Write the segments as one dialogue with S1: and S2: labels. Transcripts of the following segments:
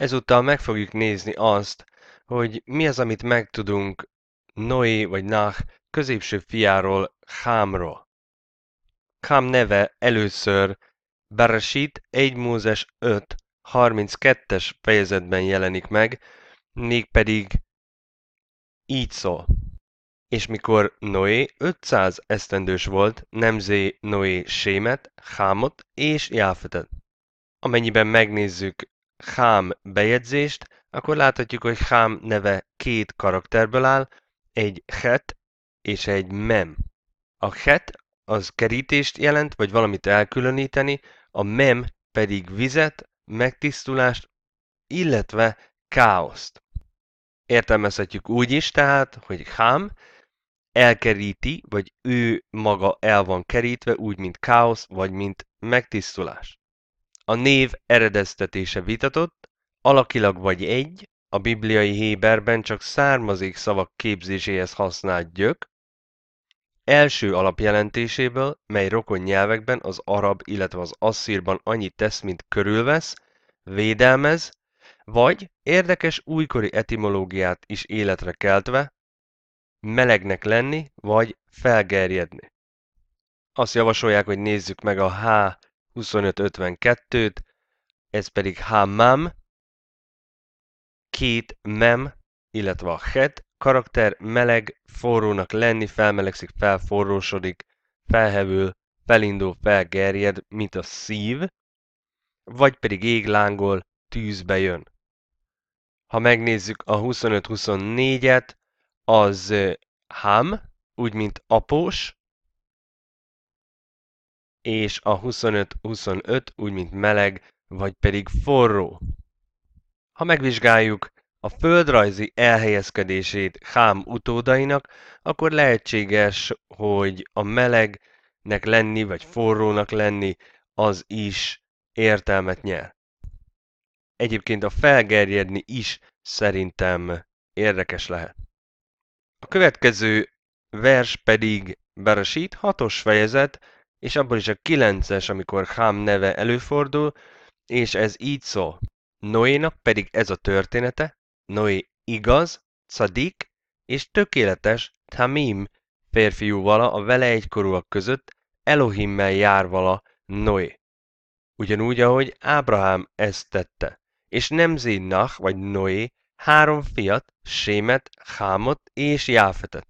S1: Ezúttal meg fogjuk nézni azt, hogy mi az, amit megtudunk Noé vagy Nach középső fiáról Hámról. Hám neve először Bereshit 1 Mózes 5 32-es fejezetben jelenik meg, mégpedig így szól. És mikor Noé 500 esztendős volt, nemzé Noé Sémet, Hámot és Jáfetet. Amennyiben megnézzük Hám bejegyzést, akkor láthatjuk, hogy Hám neve két karakterből áll, egy het és egy mem. A het az kerítést jelent, vagy valamit elkülöníteni, a mem pedig vizet, megtisztulást, illetve káoszt. Értelmezhetjük úgy is tehát, hogy Ham elkeríti, vagy ő maga el van kerítve, úgy mint káosz, vagy mint megtisztulás. A név eredeztetése vitatott, alakilag vagy egy, a bibliai Héberben csak származék szavak képzéséhez használt gyök, első alapjelentéséből, mely rokon nyelvekben az arab, illetve az asszírban annyit tesz, mint körülvesz, védelmez, vagy érdekes újkori etimológiát is életre keltve, melegnek lenni, vagy felgerjedni. Azt javasolják, hogy nézzük meg a H2552-t, ez pedig H-mam, két mem, illetve a het, karakter meleg, forrónak lenni, felmelegszik, felforrósodik, felhevül, felindul, felgerjed, mint a szív, vagy pedig églángol, tűzbe jön. Ha megnézzük a 25-24-et, az ham, úgy mint após, és a 25-25 úgy mint meleg, vagy pedig forró. Ha megvizsgáljuk a földrajzi elhelyezkedését Hám utódainak, akkor lehetséges, hogy a melegnek lenni vagy forrónak lenni az is értelmet nyer. Egyébként a felgerjedni is szerintem érdekes lehet. A következő vers pedig Berasít, hatos fejezet, és abból is a kilences, amikor Hám neve előfordul, és ez így szól. Noénak pedig ez a története, Noé igaz, szadik és tökéletes Tamim férfiúvala a vele egykorúak között Elohimmel járvala Noé. Ugyanúgy, ahogy Ábrahám ezt tette, és nemzi Nach vagy Noé három fiat, Sémet, Hámot és Jáfetet.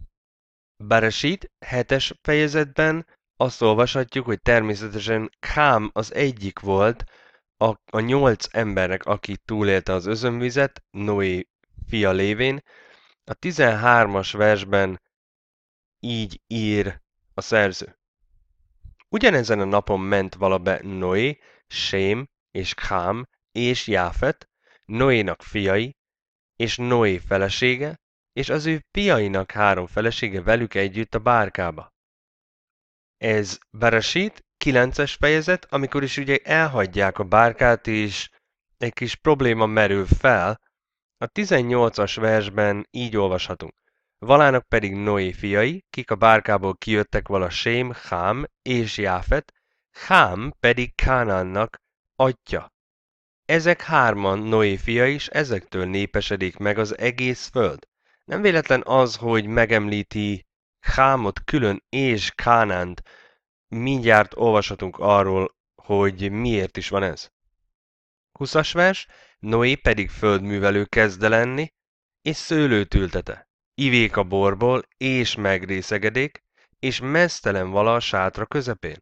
S1: Beresít hetes fejezetben azt olvashatjuk, hogy természetesen kám az egyik volt, a, a nyolc embernek, aki túlélte az özönvizet, Noé fia lévén, a 13-as versben így ír a szerző. Ugyanezen a napon ment valabe Noé, Sém és Khám és Jáfet, Noénak fiai, és Noé felesége, és az ő fiainak három felesége velük együtt a bárkába. Ez Beresít, 9-es fejezet, amikor is ugye elhagyják a bárkát, és egy kis probléma merül fel. A 18-as versben így olvashatunk. Valának pedig Noé fiai, kik a bárkából kijöttek vala Sém, Hám és Jáfet, Hám pedig Kánánnak atya. Ezek hárman Noé fia is, ezektől népesedik meg az egész föld. Nem véletlen az, hogy megemlíti Hámot külön és Kánánt mindjárt olvashatunk arról, hogy miért is van ez. 20 vers, Noé pedig földművelő kezde lenni, és szőlőt ültete. Ivék a borból, és megrészegedék, és mesztelen vala a sátra közepén.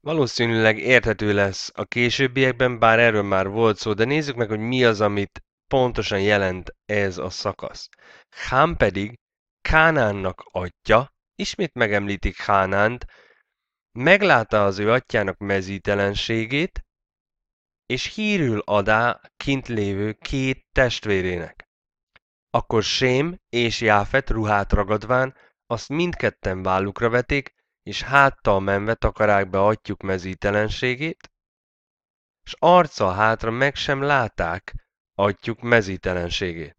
S1: Valószínűleg érthető lesz a későbbiekben, bár erről már volt szó, de nézzük meg, hogy mi az, amit pontosan jelent ez a szakasz. Hám pedig Kánánnak atya, ismét megemlítik Hánánt, meglátta az ő atyának mezítelenségét, és hírül adá kint lévő két testvérének. Akkor Sém és Jáfet ruhát ragadván, azt mindketten vállukra veték, és háttal menve takarák be atyuk mezítelenségét, s arca hátra meg sem láták atyuk mezítelenségét.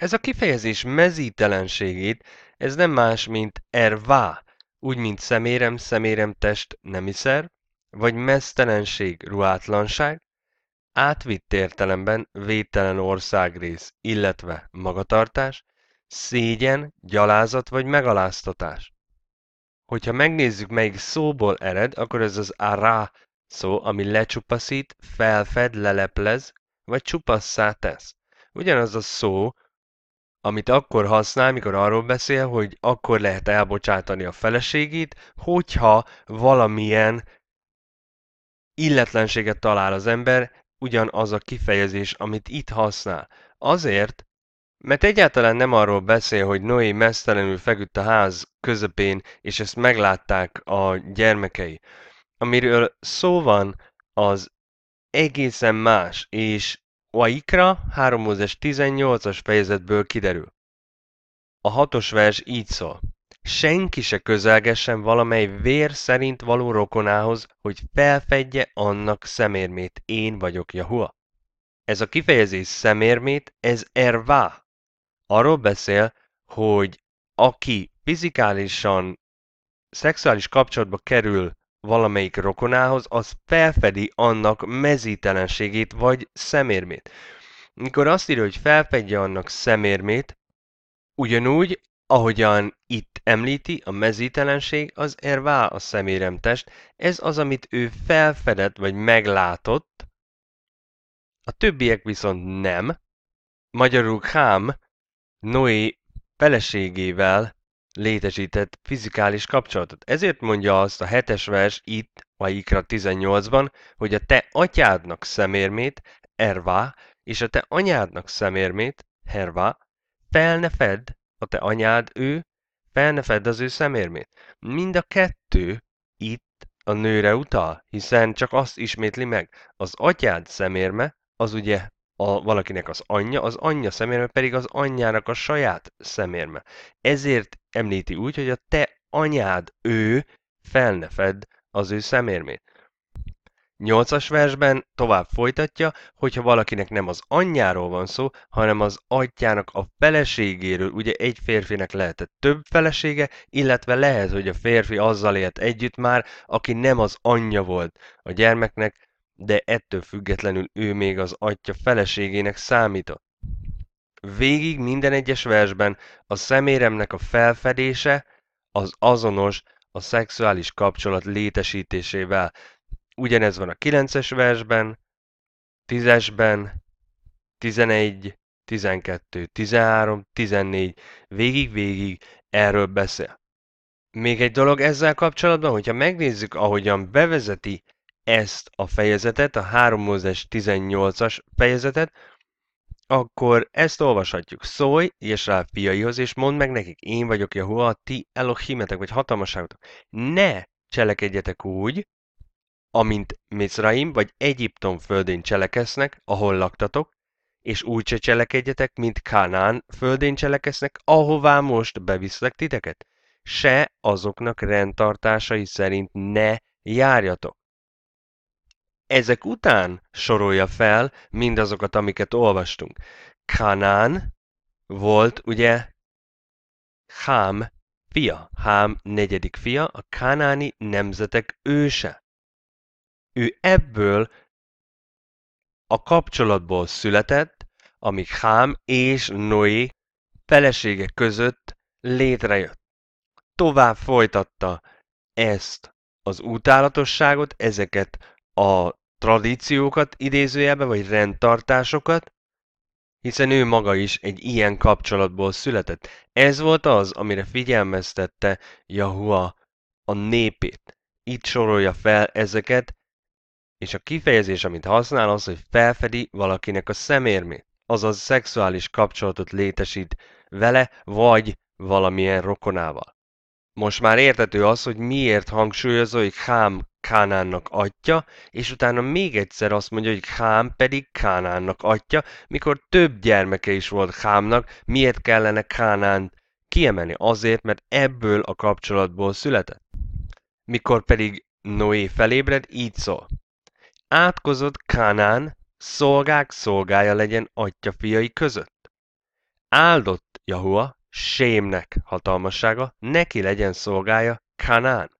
S1: Ez a kifejezés mezítelenségét, ez nem más, mint ervá, úgy, mint szemérem, szemérem test, nemiszer, vagy mesztelenség, ruátlanság, átvitt értelemben vételen országrész, illetve magatartás, szégyen, gyalázat vagy megaláztatás. Hogyha megnézzük, melyik szóból ered, akkor ez az ará szó, ami lecsupaszít, felfed, leleplez, vagy csupasszá tesz. Ugyanaz a szó, amit akkor használ, mikor arról beszél, hogy akkor lehet elbocsátani a feleségét, hogyha valamilyen illetlenséget talál az ember, ugyanaz a kifejezés, amit itt használ. Azért, mert egyáltalán nem arról beszél, hogy Noé mesztelenül feküdt a ház közepén, és ezt meglátták a gyermekei. Amiről szó van, az egészen más, és a Ikra 3 Mózes 18-as fejezetből kiderül. A hatos vers így szól. Senki se közelgessen valamely vér szerint való rokonához, hogy felfedje annak szemérmét. Én vagyok Jahua. Ez a kifejezés szemérmét, ez ervá. Arról beszél, hogy aki fizikálisan szexuális kapcsolatba kerül valamelyik rokonához, az felfedi annak mezítelenségét vagy szemérmét. Mikor azt írja, hogy felfedje annak szemérmét, ugyanúgy, ahogyan itt említi, a mezítelenség az ervá a szemérem-test, ez az, amit ő felfedett vagy meglátott, a többiek viszont nem. Magyarul hám, Noé feleségével létesített fizikális kapcsolatot. Ezért mondja azt a hetes vers itt, a Ikra 18-ban, hogy a te atyádnak szemérmét, Ervá, és a te anyádnak szemérmét, Hervá, fel ne fedd, a te anyád ő, fel ne fedd az ő szemérmét. Mind a kettő itt a nőre utal, hiszen csak azt ismétli meg. Az atyád szemérme, az ugye a, valakinek az anyja, az anyja szemérme pedig az anyjának a saját szemérme. Ezért említi úgy, hogy a te anyád ő, felnefed az ő szemérmét. Nyolcas versben tovább folytatja, hogyha valakinek nem az anyjáról van szó, hanem az atyának a feleségéről, ugye egy férfinek lehetett több felesége, illetve lehet, hogy a férfi azzal élt együtt már, aki nem az anyja volt a gyermeknek, de ettől függetlenül ő még az atya feleségének számított. Végig minden egyes versben a szeméremnek a felfedése az azonos a szexuális kapcsolat létesítésével. Ugyanez van a 9-es versben, 10-esben, 11, 12, 13, 14, végig-végig erről beszél. Még egy dolog ezzel kapcsolatban, hogyha megnézzük, ahogyan bevezeti ezt a fejezetet, a 3 Mózes 18-as fejezetet, akkor ezt olvashatjuk. Szólj rá fiaihoz, és mondd meg nekik, én vagyok Jehova, ti Elohimetek, vagy hatalmaságotok. Ne cselekedjetek úgy, amint Mizraim vagy Egyiptom földén cselekesznek, ahol laktatok, és úgy se cselekedjetek, mint Kánán földén cselekesznek, ahová most beviszlek titeket. Se azoknak rendtartásai szerint ne járjatok. Ezek után sorolja fel mindazokat, amiket olvastunk. Kanán volt ugye Hám fia, Hám negyedik fia, a kánáni nemzetek őse. Ő ebből a kapcsolatból született, ami Hám és Noé felesége között létrejött. Tovább folytatta ezt az utálatosságot, ezeket a tradíciókat idézőjelbe, vagy rendtartásokat, hiszen ő maga is egy ilyen kapcsolatból született. Ez volt az, amire figyelmeztette Jahua a népét. Itt sorolja fel ezeket, és a kifejezés, amit használ, az, hogy felfedi valakinek a szemérmét, azaz szexuális kapcsolatot létesít vele, vagy valamilyen rokonával. Most már értető az, hogy miért hangsúlyozó, hogy Hám Kánánnak atya, és utána még egyszer azt mondja, hogy Hám pedig Kánánnak atya, mikor több gyermeke is volt Hámnak, miért kellene Kánánt kiemelni? Azért, mert ebből a kapcsolatból született. Mikor pedig Noé felébred, így szól. Átkozott Kánán, szolgák szolgája legyen atya fiai között. Áldott Jahua, sémnek hatalmassága, neki legyen szolgája Kánán.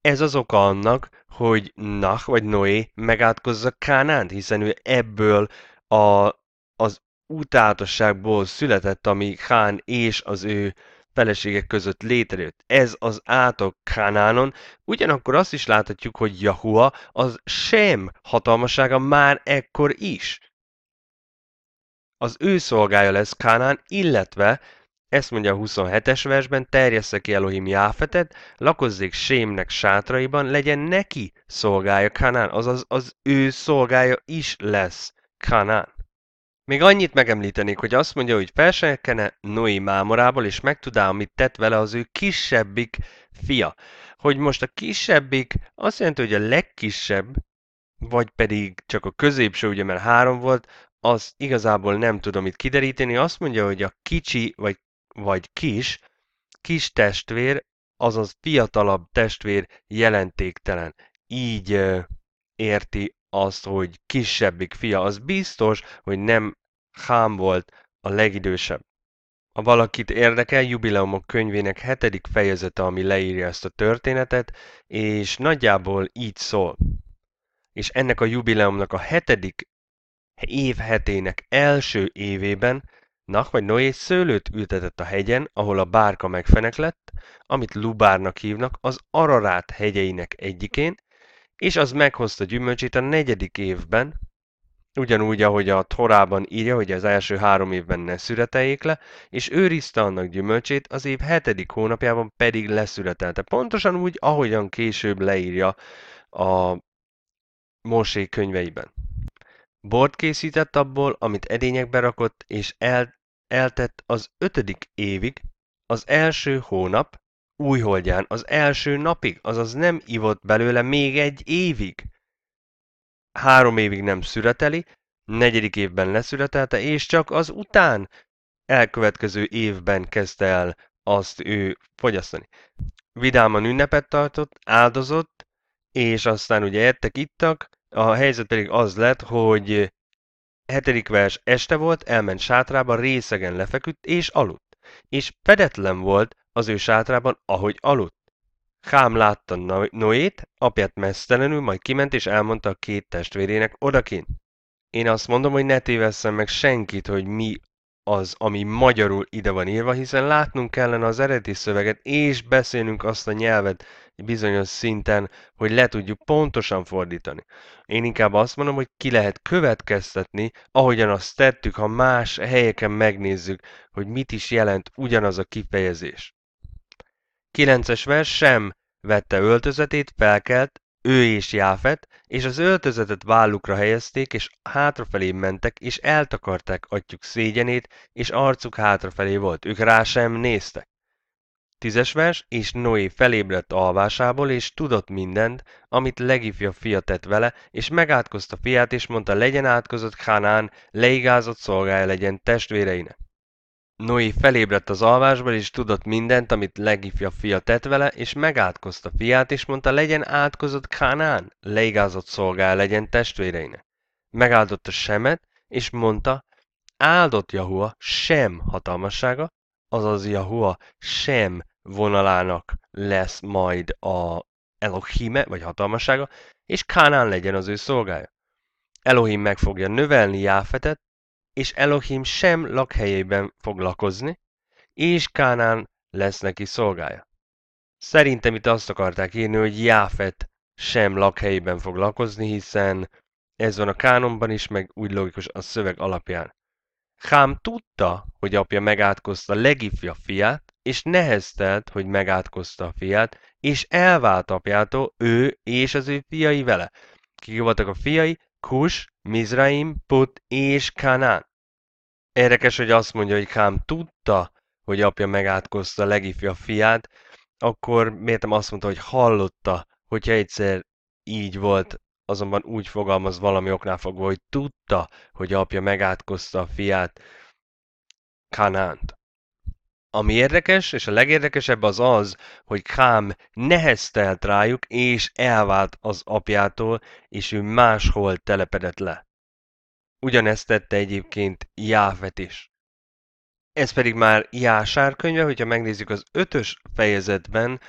S1: Ez az oka annak, hogy Nach vagy Noé megátkozza Kánánt, hiszen ő ebből a, az utálatosságból született, ami Kán és az ő feleségek között létrejött. Ez az átok Kánánon, ugyanakkor azt is láthatjuk, hogy Jahua az sem hatalmasága már ekkor is. Az ő szolgája lesz Kánán, illetve ezt mondja a 27-es versben, terjessze ki Elohim Jáfetet, lakozzék Sémnek sátraiban, legyen neki szolgája Kanán, azaz az ő szolgája is lesz Kanán. Még annyit megemlítenék, hogy azt mondja, hogy felsenekene Noé mámorából, és megtudá, amit tett vele az ő kisebbik fia. Hogy most a kisebbik azt jelenti, hogy a legkisebb, vagy pedig csak a középső, ugye mert három volt, az igazából nem tudom itt kideríteni. Azt mondja, hogy a kicsi vagy vagy kis, kis testvér, azaz fiatalabb testvér jelentéktelen. Így ö, érti azt, hogy kisebbik fia. Az biztos, hogy nem Hám volt a legidősebb. Ha valakit érdekel, Jubileumok könyvének hetedik fejezete, ami leírja ezt a történetet, és nagyjából így szól. És ennek a jubileumnak a hetedik évhetének első évében Nach vagy Noé szőlőt ültetett a hegyen, ahol a bárka megfenek lett, amit Lubárnak hívnak, az Ararát hegyeinek egyikén, és az meghozta gyümölcsét a negyedik évben, ugyanúgy, ahogy a Torában írja, hogy az első három évben ne szüreteljék le, és őrizte annak gyümölcsét, az év hetedik hónapjában pedig leszületelte. Pontosan úgy, ahogyan később leírja a Mosé könyveiben. Bort készített abból, amit edényekbe rakott, és el Eltett az ötödik évig, az első hónap, újholdján, az első napig, azaz nem ivott belőle még egy évig. Három évig nem születeli, negyedik évben leszületelte, és csak az után elkövetkező évben kezdte el azt ő fogyasztani. Vidáman ünnepet tartott, áldozott, és aztán ugye ettek, ittak, a helyzet pedig az lett, hogy Hetedik vers este volt, elment sátrába, részegen lefeküdt és aludt. És fedetlen volt az ő sátrában, ahogy aludt. Hám látta Noét, apját mesztelenül, majd kiment és elmondta a két testvérének odakint. Én azt mondom, hogy ne tévesszem meg senkit, hogy mi az, ami magyarul ide van írva, hiszen látnunk kellene az eredeti szöveget, és beszélnünk azt a nyelvet bizonyos szinten, hogy le tudjuk pontosan fordítani. Én inkább azt mondom, hogy ki lehet következtetni, ahogyan azt tettük, ha más helyeken megnézzük, hogy mit is jelent ugyanaz a kifejezés. 9-es vers sem vette öltözetét, felkelt, ő és Jáfet, és az öltözetet vállukra helyezték, és hátrafelé mentek, és eltakarták atyuk szégyenét, és arcuk hátrafelé volt, ők rá sem néztek. Tízes vers, és Noé felébredt alvásából, és tudott mindent, amit legifja fia tett vele, és megátkozta fiát, és mondta, legyen átkozott Hanán, leigázott szolgája legyen testvéreinek. Noé felébredt az alvásból, és tudott mindent, amit legifjabb fia tett vele, és megátkozta fiát, és mondta, legyen átkozott Kánán, leigázott szolgál legyen testvéreinek. Megáldotta Semet, és mondta, áldott Jahua sem hatalmassága, azaz Jahua sem vonalának lesz majd a Elohime, vagy hatalmassága, és Kánán legyen az ő szolgája. Elohim meg fogja növelni Jáfetet, és Elohim sem lakhelyében fog lakozni, és Kánán lesz neki szolgája. Szerintem itt azt akarták írni, hogy Jáfet sem lakhelyében fog lakozni, hiszen ez van a kánonban is, meg úgy logikus a szöveg alapján. Hám tudta, hogy apja megátkozta legifja fiát, és neheztelt, hogy megátkozta a fiát, és elvált apjától ő és az ő fiai vele. Kik voltak a fiai? Kus, Mizraim, Put és Kanán. Érdekes, hogy azt mondja, hogy Kám tudta, hogy apja megátkozta a legifja fiát, akkor miért nem azt mondta, hogy hallotta, hogyha egyszer így volt, azonban úgy fogalmaz valami oknál fogva, hogy tudta, hogy apja megátkozta a fiát, Kanánt. Ami érdekes, és a legérdekesebb az az, hogy Kám neheztelt rájuk, és elvált az apjától, és ő máshol telepedett le. Ugyanezt tette egyébként Jávet is. Ez pedig már Jásár könyve, hogyha megnézzük az ötös fejezetben,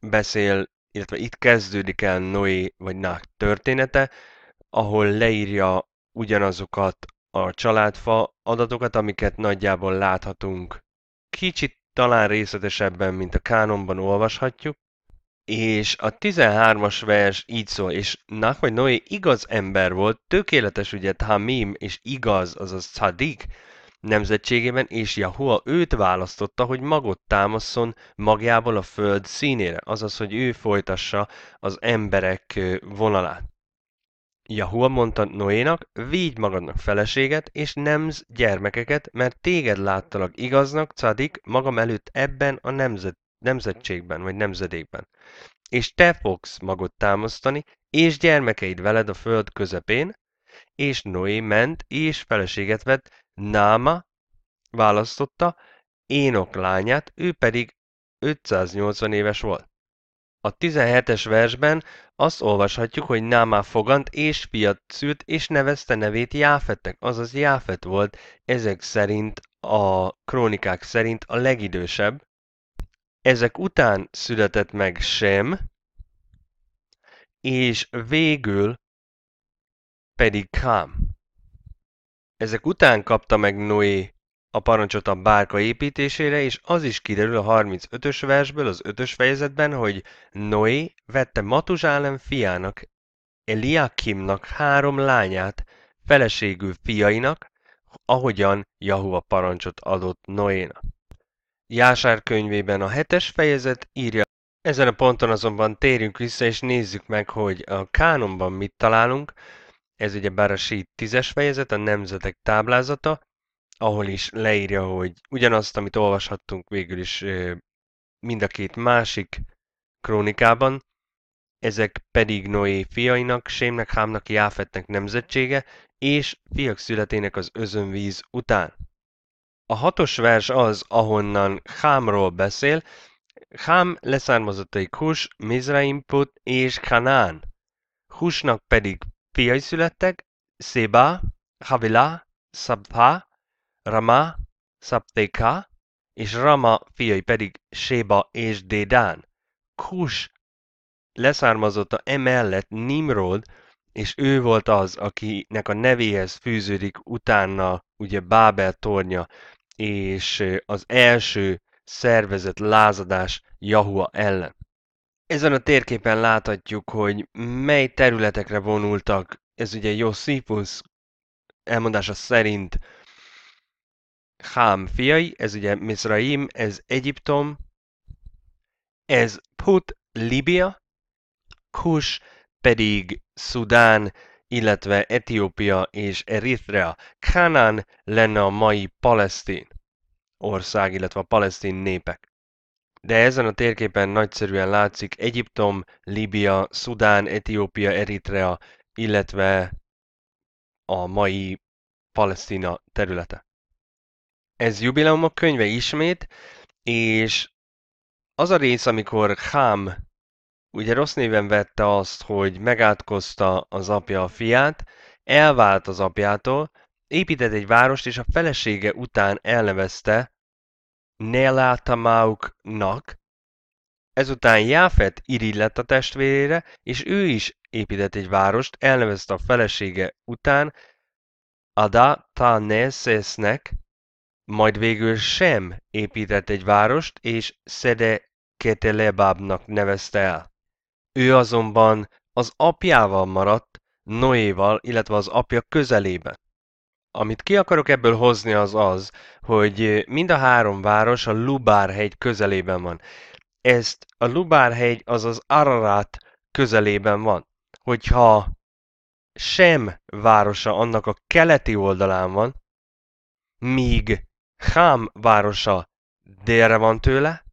S1: beszél, illetve itt kezdődik el Noé vagy Nák története, ahol leírja ugyanazokat a családfa adatokat, amiket nagyjából láthatunk. Kicsit talán részletesebben, mint a kánonban olvashatjuk, és a 13-as vers így szól, és hogy Noé igaz ember volt, tökéletes ugye Tamim és igaz, azaz Tzadik nemzetségében, és Jahua őt választotta, hogy magot támaszon magjából a föld színére, azaz, hogy ő folytassa az emberek vonalát. Jahua mondta Noénak, vígy magadnak feleséget, és nemz gyermekeket, mert téged láttalak igaznak, Cadik, magam előtt ebben a nemzet nemzetségben vagy nemzedékben. És te fogsz magot támasztani, és gyermekeid veled a föld közepén, és Noé ment, és feleséget vett, Náma választotta, Énok lányát, ő pedig 580 éves volt. A 17-es versben azt olvashatjuk, hogy Námá fogant és fiat szült, és nevezte nevét Jáfetnek, azaz Jáfet volt ezek szerint, a krónikák szerint a legidősebb, ezek után született meg Sem, és végül pedig Kám. Ezek után kapta meg Noé a parancsot a bárka építésére, és az is kiderül a 35-ös versből, az 5-ös fejezetben, hogy Noé vette Matuzsálem fiának, Eliakimnak három lányát, feleségül fiainak, ahogyan Jahua parancsot adott Noénak. Jásár könyvében a hetes fejezet írja, ezen a ponton azonban térjünk vissza és nézzük meg, hogy a kánonban mit találunk. Ez ugye bár a sít tízes fejezet, a nemzetek táblázata, ahol is leírja, hogy ugyanazt, amit olvashattunk végül is mind a két másik krónikában, ezek pedig Noé fiainak, Sémnek, Hámnak, Jáfetnek nemzetsége, és fiak születének az özönvíz után. A hatos vers az, ahonnan Hámról beszél. Hám leszármazottai Kus, Mizraimput és Kanán. Husnak pedig fiai születtek, Szébá, Havilá, Szabthá, Rama, Szabtéká, és Rama fiai pedig Séba és Dédán. Kus leszármazotta emellett Nimrod, és ő volt az, akinek a nevéhez fűződik utána ugye Bábel tornya és az első szervezett lázadás Jahua ellen. Ezen a térképen láthatjuk, hogy mely területekre vonultak, ez ugye Josipus elmondása szerint Hám fiai, ez ugye Mizraim, ez Egyiptom, ez Put, Libia, Kus pedig Szudán illetve Etiópia és Eritrea. Kánán lenne a mai palesztin ország, illetve a palesztin népek. De ezen a térképen nagyszerűen látszik Egyiptom, Líbia, Szudán, Etiópia, Eritrea, illetve a mai Palesztina területe. Ez jubileumok könyve ismét, és az a rész, amikor Hám ugye rossz néven vette azt, hogy megátkozta az apja a fiát, elvált az apjától, épített egy várost, és a felesége után elnevezte Nelátamauknak, ezután Jáfet irillett a testvérére, és ő is épített egy várost, elnevezte a felesége után Ada Tanesesnek, majd végül sem épített egy várost, és Szede Ketelebábnak nevezte el. Ő azonban az apjával maradt, Noéval, illetve az apja közelébe. Amit ki akarok ebből hozni az az, hogy mind a három város a Lubárhegy közelében van. Ezt a Lubárhegy, azaz Ararat közelében van. Hogyha Sem városa annak a keleti oldalán van, míg Hám városa délre van tőle,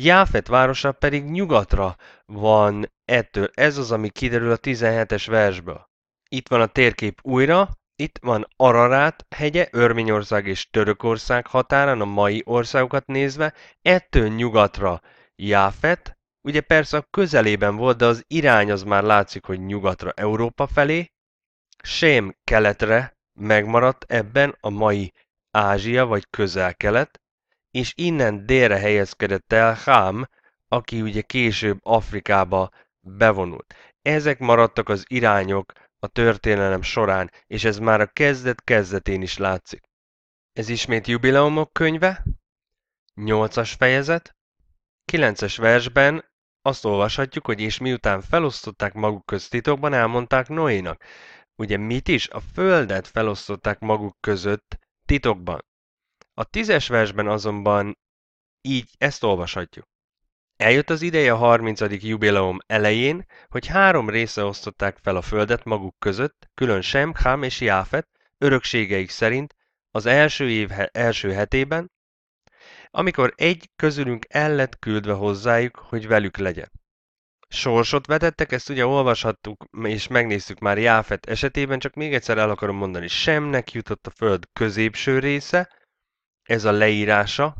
S1: Jáfet városa pedig nyugatra van ettől. Ez az, ami kiderül a 17-es versből. Itt van a térkép újra, itt van Ararát hegye, Örményország és Törökország határán, a mai országokat nézve, ettől nyugatra Jáfet, ugye persze a közelében volt, de az irány az már látszik, hogy nyugatra Európa felé, Sém keletre megmaradt ebben a mai Ázsia vagy közel-kelet, és innen délre helyezkedett el Hám, aki ugye később Afrikába bevonult. Ezek maradtak az irányok a történelem során, és ez már a kezdet kezdetén is látszik. Ez ismét jubileumok könyve, 8-as fejezet, 9-es versben azt olvashatjuk, hogy és miután felosztották maguk közt titokban, elmondták Noénak. Ugye mit is? A földet felosztották maguk között titokban. A tízes versben azonban így ezt olvashatjuk. Eljött az ideje a 30. jubileum elején, hogy három része osztották fel a földet maguk között, külön Sem, Khám és Jáfet, örökségeik szerint az első év he- első hetében, amikor egy közülünk el lett küldve hozzájuk, hogy velük legyen. Sorsot vetettek, ezt ugye olvashattuk és megnéztük már Jáfet esetében, csak még egyszer el akarom mondani, Semnek jutott a föld középső része, ez a leírása,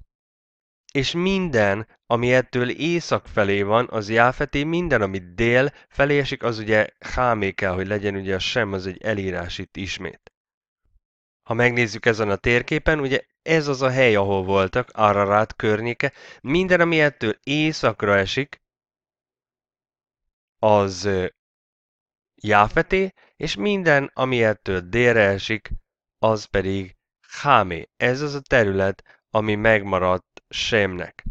S1: és minden, ami ettől észak felé van, az jáfeté, minden, ami dél felé esik, az ugye hámé kell, hogy legyen ugye a sem, az egy elírás itt ismét. Ha megnézzük ezen a térképen, ugye ez az a hely, ahol voltak, Ararat környéke, minden, ami ettől északra esik, az Jáfeté, és minden, ami ettől délre esik, az pedig Hámé, ez az a terület, ami megmaradt Semnek.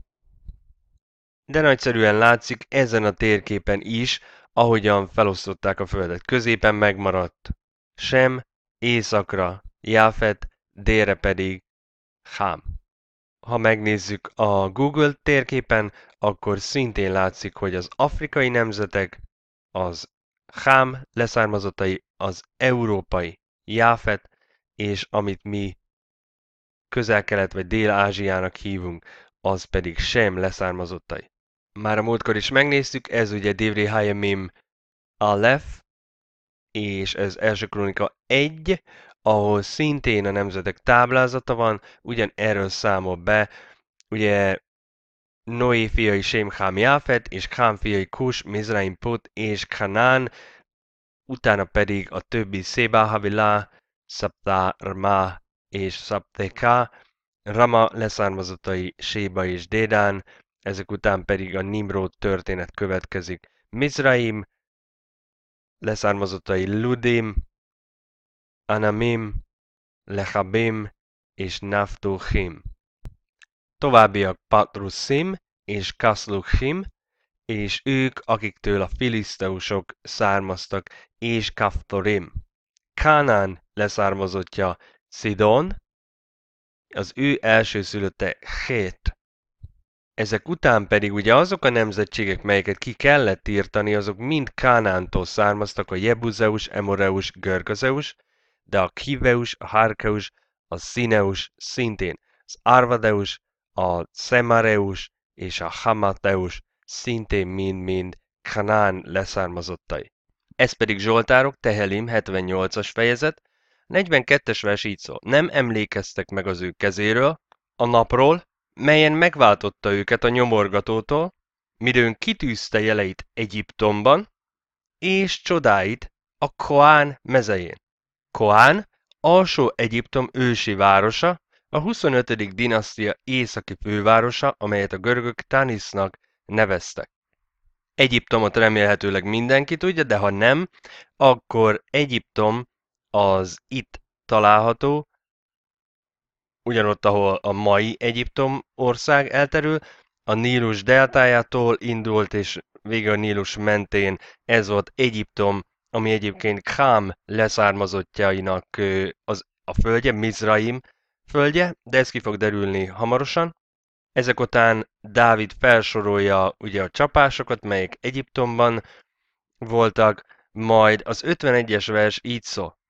S1: De nagyszerűen látszik ezen a térképen is, ahogyan felosztották a földet. Középen megmaradt Sem, északra Jáfet, délre pedig Hám. Ha megnézzük a Google térképen, akkor szintén látszik, hogy az afrikai nemzetek, az Hám leszármazottai, az európai Jáfet, és amit mi közel-kelet vagy dél-ázsiának hívunk, az pedig sem leszármazottai. Már a múltkor is megnéztük, ez ugye Divri Hayamim Aleph, és ez első kronika 1, ahol szintén a nemzetek táblázata van, ugyan erről számol be, ugye Noé fiai Sém Hám Jáfet, és Hám fiai Kus, Mizraim Put és Kanán, utána pedig a többi Szébá Havilá, Szaptármá és Szabteká, Rama leszármazottai Séba és Dédán, ezek után pedig a Nimrod történet következik. Mizraim, leszármazottai Ludim, Anamim, Lechabim és Naftuchim. Továbbiak Patrusim és Kasluchim, és ők, akiktől a filiszteusok származtak, és Kaftorim. Kánán leszármazottja Sidon az ő elsőszülötte Hét. Ezek után pedig ugye azok a nemzetségek, melyeket ki kellett írtani, azok mind Kánántól származtak a Jebuzeus, Emoreus, Görgözeus, de a Kiveus, a Harkeus, a Szineus szintén, az Arvadeus, a Szemareus és a Hamateus szintén mind-mind Kanán leszármazottai. Ez pedig Zsoltárok, Tehelim 78-as fejezet, 42-es vers így szól. Nem emlékeztek meg az ő kezéről, a napról, melyen megváltotta őket a nyomorgatótól, midőn kitűzte jeleit Egyiptomban, és csodáit a Koán mezején. Koán, alsó Egyiptom ősi városa, a 25. dinasztia északi fővárosa, amelyet a görögök Tanisnak neveztek. Egyiptomot remélhetőleg mindenki tudja, de ha nem, akkor Egyiptom az itt található, ugyanott, ahol a mai Egyiptom ország elterül, a Nílus deltájától indult, és végül a Nílus mentén ez volt Egyiptom, ami egyébként Khám leszármazottjainak az, a földje, Mizraim földje, de ez ki fog derülni hamarosan. Ezek után Dávid felsorolja ugye a csapásokat, melyek Egyiptomban voltak, majd az 51-es vers így szól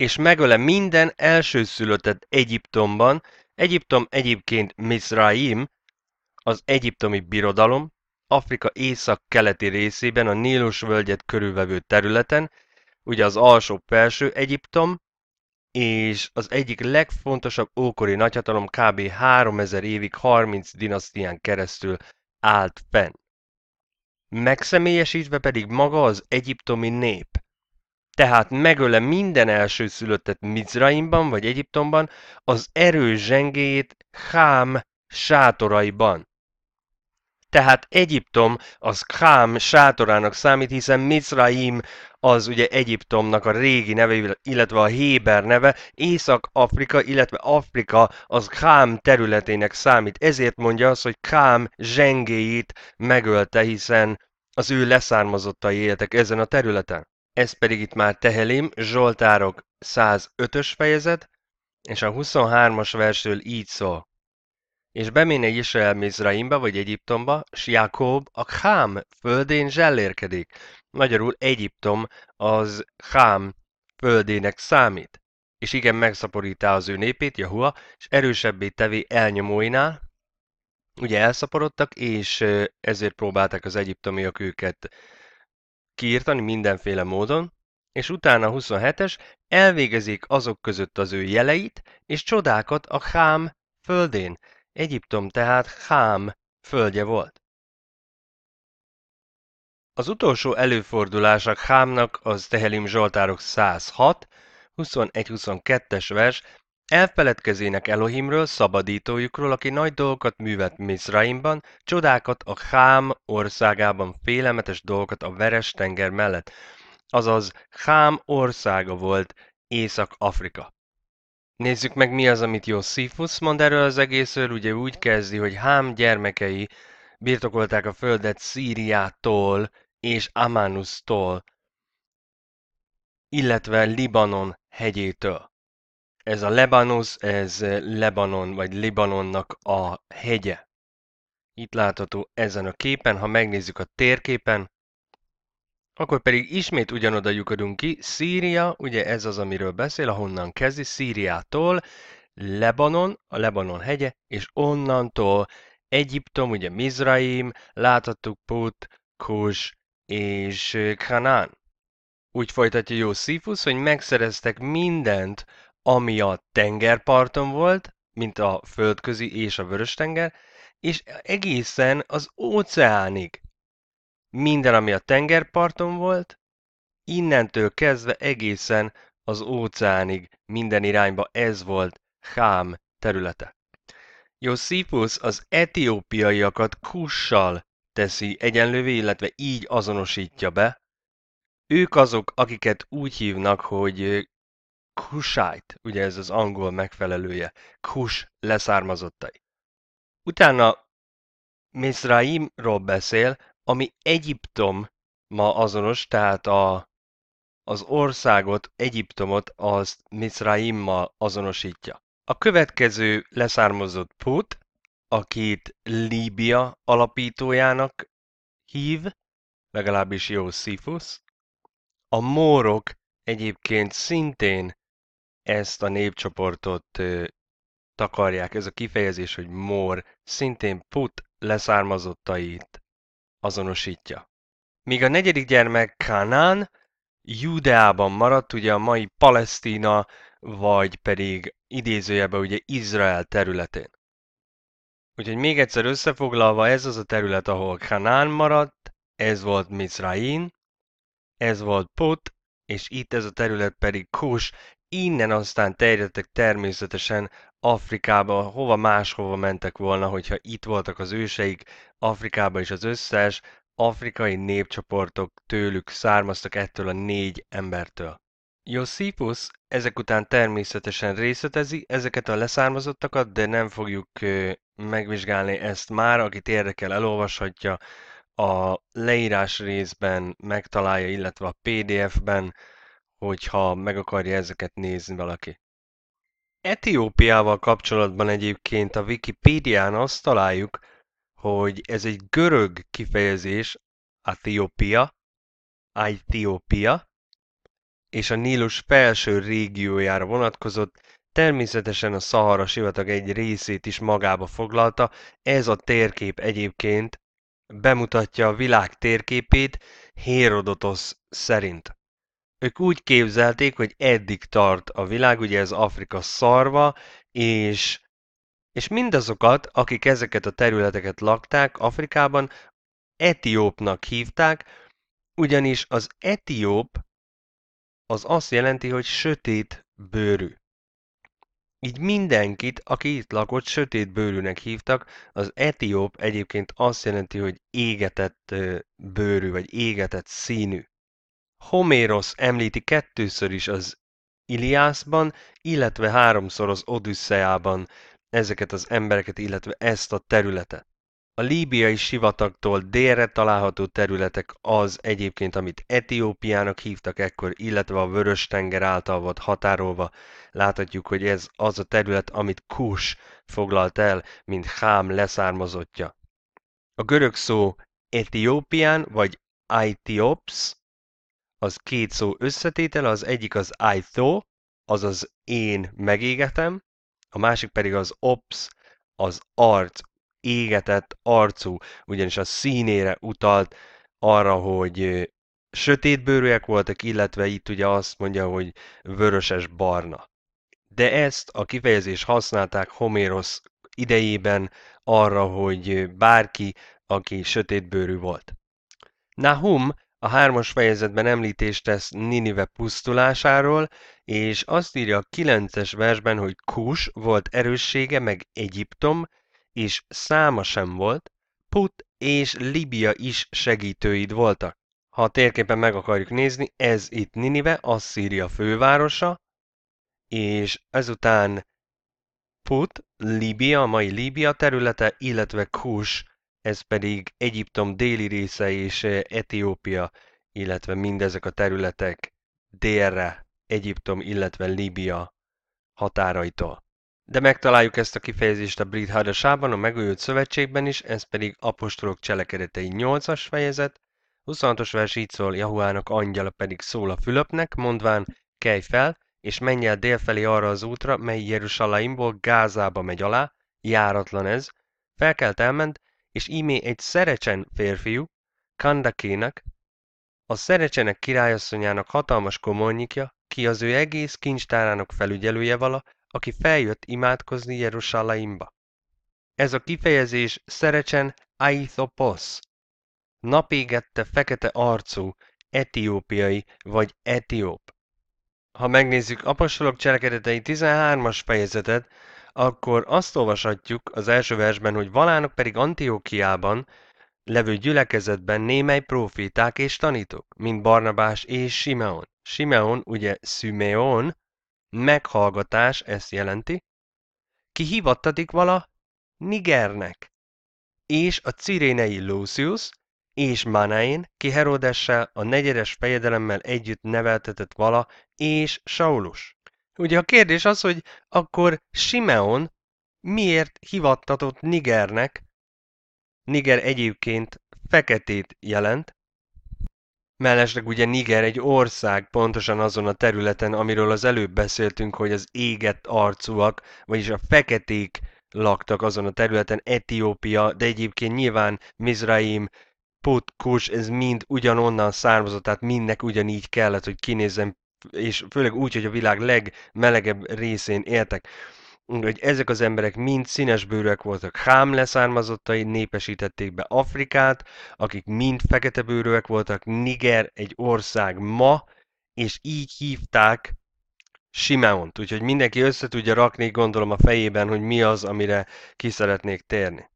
S1: és megöle minden elsőszülöttet Egyiptomban, Egyiptom egyébként Mizraim, az egyiptomi birodalom, Afrika észak-keleti részében a Nílus völgyet körülvevő területen, ugye az alsó-felső Egyiptom, és az egyik legfontosabb ókori nagyhatalom kb. 3000 évig 30 dinasztián keresztül állt fenn. Megszemélyesítve pedig maga az egyiptomi nép tehát megöle minden elsőszülöttet Mizraimban vagy Egyiptomban, az erős zsengéjét Khám sátoraiban. Tehát Egyiptom az Khám sátorának számít, hiszen Mizraim az ugye Egyiptomnak a régi neve, illetve a Héber neve, Észak-Afrika, illetve Afrika az Khám területének számít. Ezért mondja az, hogy Khám zsengéit megölte, hiszen az ő leszármazottai éltek ezen a területen. Ez pedig itt már Tehelim, Zsoltárok 105-ös fejezet, és a 23-as versről így szól. És beméne Israel Mizraimba vagy Egyiptomba, s Jakób a Khám földén zsellérkedik. Magyarul Egyiptom az Khám földének számít. És igen megszaporítá az ő népét, Jahua, és erősebbé tevé elnyomóinál, ugye elszaporodtak, és ezért próbálták az egyiptomiak őket kiírtani mindenféle módon, és utána 27-es elvégezik azok között az ő jeleit és csodákat a Hám földén. Egyiptom tehát Hám földje volt. Az utolsó előfordulásak Hámnak az Tehelim Zsoltárok 106, 21-22-es vers Elfeledkezének Elohimről, szabadítójukról, aki nagy dolgokat művelt Mizraimban, csodákat a Hám országában, félelmetes dolgokat a Veres tenger mellett, azaz Hám országa volt Észak-Afrika. Nézzük meg, mi az, amit Josifus mond erről az egészről, ugye úgy kezdi, hogy Hám gyermekei birtokolták a földet Szíriától és Amánusztól, illetve Libanon hegyétől ez a Lebanus, ez eh, Lebanon vagy Libanonnak a hegye. Itt látható ezen a képen, ha megnézzük a térképen, akkor pedig ismét ugyanoda lyukodunk ki, Szíria, ugye ez az, amiről beszél, ahonnan kezdi, Szíriától, Lebanon, a Lebanon hegye, és onnantól Egyiptom, ugye Mizraim, láthattuk Put, Kuzs és eh, Kanán. Úgy folytatja Szífusz, hogy megszereztek mindent, ami a tengerparton volt, mint a földközi és a vöröstenger, és egészen az óceánig. Minden, ami a tengerparton volt, innentől kezdve egészen az óceánig minden irányba ez volt Hám területe. Josipus az etiópiaiakat kussal teszi egyenlővé, illetve így azonosítja be. Ők azok, akiket úgy hívnak, hogy Kusájt, ugye ez az angol megfelelője, Kus leszármazottai. Utána Mizraimról beszél, ami Egyiptom ma azonos, tehát a, az országot, Egyiptomot azt Mizraimmal azonosítja. A következő leszármazott Put, akit Líbia alapítójának hív, legalábbis Jó Jószifus. A mórok egyébként szintén ezt a népcsoportot takarják. Ez a kifejezés, hogy mor, szintén put leszármazottait azonosítja. Míg a negyedik gyermek Kanán Judeában maradt, ugye a mai Palesztina, vagy pedig idézőjebe ugye Izrael területén. Úgyhogy még egyszer összefoglalva, ez az a terület, ahol Kanán maradt, ez volt Mizraim, ez volt Put, és itt ez a terület pedig Kus, innen aztán terjedtek természetesen Afrikába, hova máshova mentek volna, hogyha itt voltak az őseik, Afrikába is az összes afrikai népcsoportok tőlük származtak ettől a négy embertől. Josipus ezek után természetesen részletezi ezeket a leszármazottakat, de nem fogjuk megvizsgálni ezt már, akit érdekel, elolvashatja. A leírás részben megtalálja, illetve a PDF-ben hogyha meg akarja ezeket nézni valaki. Etiópiával kapcsolatban egyébként a Wikipédián azt találjuk, hogy ez egy görög kifejezés, Etiópia, Etiópia, és a Nílus felső régiójára vonatkozott, természetesen a Szahara sivatag egy részét is magába foglalta, ez a térkép egyébként bemutatja a világ térképét Hérodotosz szerint ők úgy képzelték, hogy eddig tart a világ, ugye ez Afrika szarva, és, és mindazokat, akik ezeket a területeket lakták Afrikában, etiópnak hívták, ugyanis az etióp az azt jelenti, hogy sötét bőrű. Így mindenkit, aki itt lakott, sötét bőrűnek hívtak. Az etióp egyébként azt jelenti, hogy égetett bőrű, vagy égetett színű. Homérosz említi kettőször is az Iliászban, illetve háromszor az Odüsszeában ezeket az embereket, illetve ezt a területet. A líbiai sivatagtól délre található területek az egyébként, amit Etiópiának hívtak ekkor, illetve a Vörös-tenger által volt határolva. Láthatjuk, hogy ez az a terület, amit Kus foglalt el, mint Hám leszármazottja. A görög szó Etiópián vagy Aitiops az két szó összetétele, az egyik az I thought, azaz én megégetem, a másik pedig az ops, az arc, égetett arcú, ugyanis a színére utalt arra, hogy sötétbőrűek voltak, illetve itt ugye azt mondja, hogy vöröses barna. De ezt a kifejezést használták Homérosz idejében arra, hogy bárki, aki sötétbőrű volt. Nahum a hármas fejezetben említést tesz Ninive pusztulásáról, és azt írja a kilences versben, hogy Kus volt erőssége, meg Egyiptom, és száma sem volt, Put és Libia is segítőid voltak. Ha a térképen meg akarjuk nézni, ez itt Ninive, Asszíria fővárosa, és ezután Put, Libia, a mai Líbia területe, illetve Kus ez pedig Egyiptom déli része és eh, Etiópia, illetve mindezek a területek délre Egyiptom, illetve Líbia határaitól. De megtaláljuk ezt a kifejezést a Brit Hadasában, a megújult szövetségben is, ez pedig apostolok cselekedetei 8-as fejezet, 26-os vers így szól, Jahuának angyala pedig szól a Fülöpnek, mondván, kelj fel, és menj el délfelé arra az útra, mely Jerusalaimból Gázába megy alá, járatlan ez, felkelt elment, és ímé egy szerecsen férfiú, Kandakének, a szerecsenek királyasszonyának hatalmas komolnyikja, ki az ő egész kincstárának felügyelője vala, aki feljött imádkozni Jerusalaimba. Ez a kifejezés szerecsen aithopos. Napégette fekete arcú, etiópiai vagy etióp. Ha megnézzük apostolok cselekedetei 13-as fejezetet, akkor azt olvashatjuk az első versben, hogy valának pedig Antiókiában levő gyülekezetben némely profiták és tanítók, mint Barnabás és Simeon. Simeon, ugye Szümeon, meghallgatás ezt jelenti, ki hivattatik vala Nigernek, és a cirénei Lucius és Manain, ki Herodessel a negyedes fejedelemmel együtt neveltetett vala, és Saulus. Ugye a kérdés az, hogy akkor Simeon miért hivattatott Nigernek, Niger egyébként feketét jelent, Mellesleg ugye Niger egy ország pontosan azon a területen, amiről az előbb beszéltünk, hogy az égett arcúak, vagyis a feketék laktak azon a területen, Etiópia, de egyébként nyilván Mizraim, Put, Kus, ez mind ugyanonnan származott, tehát mindnek ugyanígy kellett, hogy kinézzen és főleg úgy, hogy a világ legmelegebb részén éltek hogy ezek az emberek mind színesbőrűek voltak, hám leszármazottai népesítették be Afrikát, akik mind feketebőrűek voltak, Niger egy ország ma, és így hívták Simeont. Úgyhogy mindenki össze tudja rakni, gondolom a fejében, hogy mi az, amire ki szeretnék térni.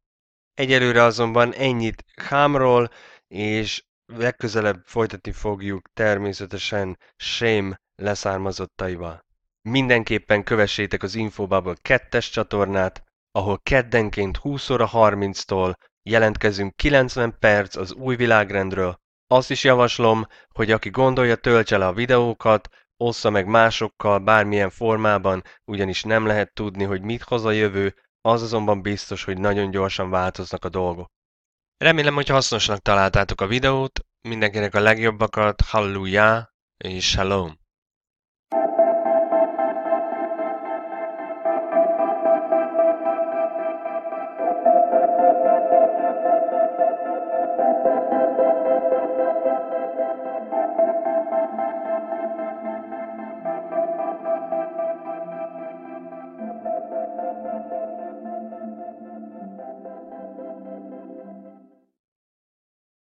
S1: Egyelőre azonban ennyit Hámról, és legközelebb folytatni fogjuk természetesen Shame leszármazottaival. Mindenképpen kövessétek az Infobubble 2 csatornát, ahol keddenként 20 óra 30-tól jelentkezünk 90 perc az új világrendről. Azt is javaslom, hogy aki gondolja, töltse le a videókat, ossza meg másokkal bármilyen formában, ugyanis nem lehet tudni, hogy mit hoz a jövő, az azonban biztos, hogy nagyon gyorsan változnak a dolgok. Remélem, hogy hasznosnak találtátok a videót, Mindenkinek a legjobbakat, hallelujah és shalom!